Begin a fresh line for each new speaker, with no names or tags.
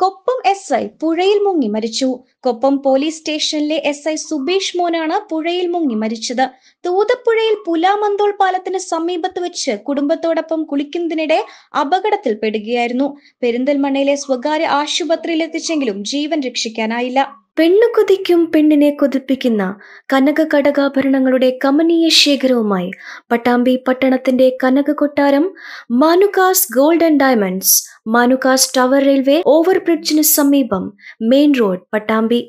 Koppam S I പുഴയിൽ മുങ്ങി മരിച്ചു കൊപ്പം പോലീസ് സ്റ്റേഷനിലെ എസ് ഐ സുബീഷ് മോനാണ് പുഴയിൽ മുങ്ങി മരിച്ചത് തൂതപ്പുഴയിൽ പുലാമന്തോൾ പാലത്തിന് സമീപത്ത് വെച്ച് കുടുംബത്തോടൊപ്പം കുളിക്കുന്നതിനിടെ അപകടത്തിൽപ്പെടുകയായിരുന്നു പെരിന്തൽമണ്ണയിലെ സ്വകാര്യ ആശുപത്രിയിലെത്തിച്ചെങ്കിലും ജീവൻ രക്ഷിക്കാനായില്ല
പെണ്ണു കൊതിക്കും പെണ്ണിനെ കൊതിപ്പിക്കുന്ന കനക കടകാഭരണങ്ങളുടെ കമനീയ ശേഖരവുമായി പട്ടാമ്പി പട്ടണത്തിന്റെ കനക കൊട്ടാരം Manukas gold and diamonds Manukas tower railway ഓവർബ്രിഡ്ജിന് സമീപം മെയിൻ റോഡ് പട്ടാമ്പി